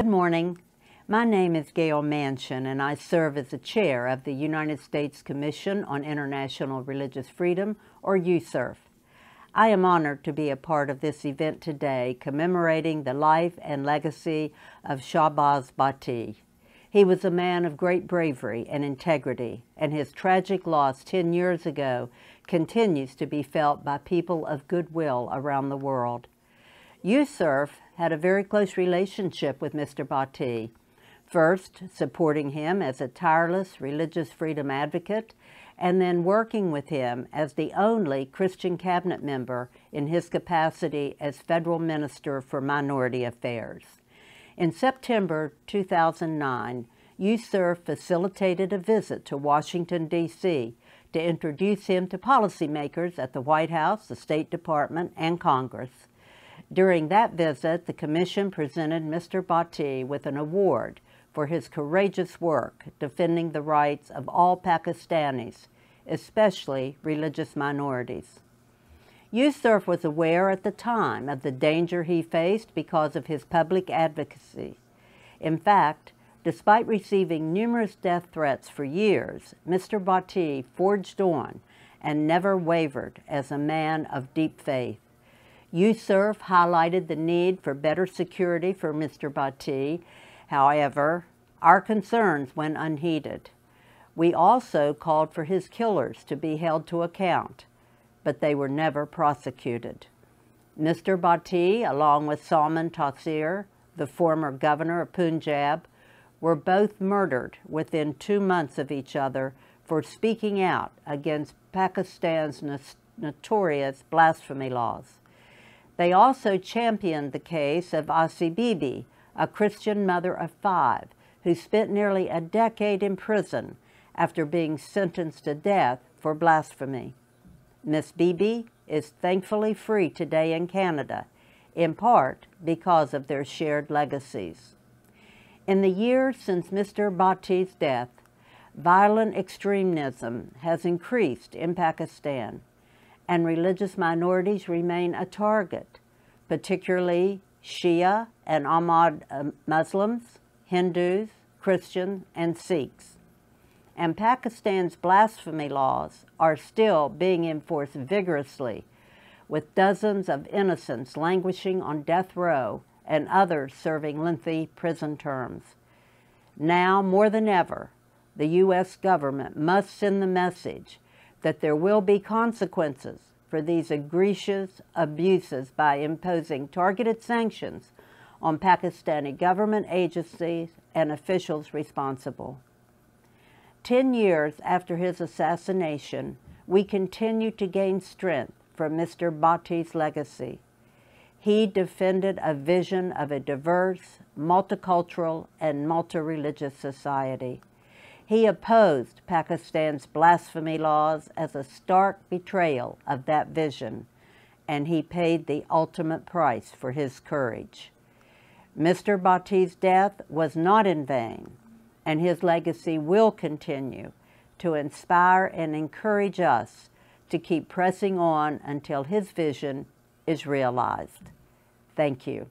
Good morning. My name is Gail Mansion, and I serve as the chair of the United States Commission on International Religious Freedom, or USERF. I am honored to be a part of this event today commemorating the life and legacy of Shabazz Bhatti. He was a man of great bravery and integrity, and his tragic loss 10 years ago continues to be felt by people of goodwill around the world. U.S.E.R.F. had a very close relationship with Mr. Bhatti, first supporting him as a tireless religious freedom advocate, and then working with him as the only Christian cabinet member in his capacity as federal minister for minority affairs. In September 2009, U.S.E.R.F. facilitated a visit to Washington, D.C. to introduce him to policymakers at the White House, the State Department, and Congress. During that visit, the Commission presented Mr. Bhatti with an award for his courageous work defending the rights of all Pakistanis, especially religious minorities. Yusuf was aware at the time of the danger he faced because of his public advocacy. In fact, despite receiving numerous death threats for years, Mr. Bhatti forged on and never wavered as a man of deep faith. USERF highlighted the need for better security for Mr. Bati. However, our concerns went unheeded. We also called for his killers to be held to account, but they were never prosecuted. Mr. Bhatti, along with Salman Taseer, the former governor of Punjab, were both murdered within two months of each other for speaking out against Pakistan's notorious blasphemy laws. They also championed the case of Asi Bibi, a Christian mother of five, who spent nearly a decade in prison after being sentenced to death for blasphemy. Miss Bibi is thankfully free today in Canada, in part because of their shared legacies. In the years since Mr. Bhatti's death, violent extremism has increased in Pakistan, and religious minorities remain a target, particularly Shia and Ahmad uh, Muslims, Hindus, Christians, and Sikhs. And Pakistan's blasphemy laws are still being enforced vigorously, with dozens of innocents languishing on death row and others serving lengthy prison terms. Now more than ever, the U.S. government must send the message that there will be consequences for these egregious abuses by imposing targeted sanctions on Pakistani government agencies and officials responsible. Ten years after his assassination, we continue to gain strength from Mr. Bhatti's legacy. He defended a vision of a diverse, multicultural, and multi-religious society. He opposed Pakistan's blasphemy laws as a stark betrayal of that vision, and he paid the ultimate price for his courage. Mr. Bhatti's death was not in vain, and his legacy will continue to inspire and encourage us to keep pressing on until his vision is realized. Thank you.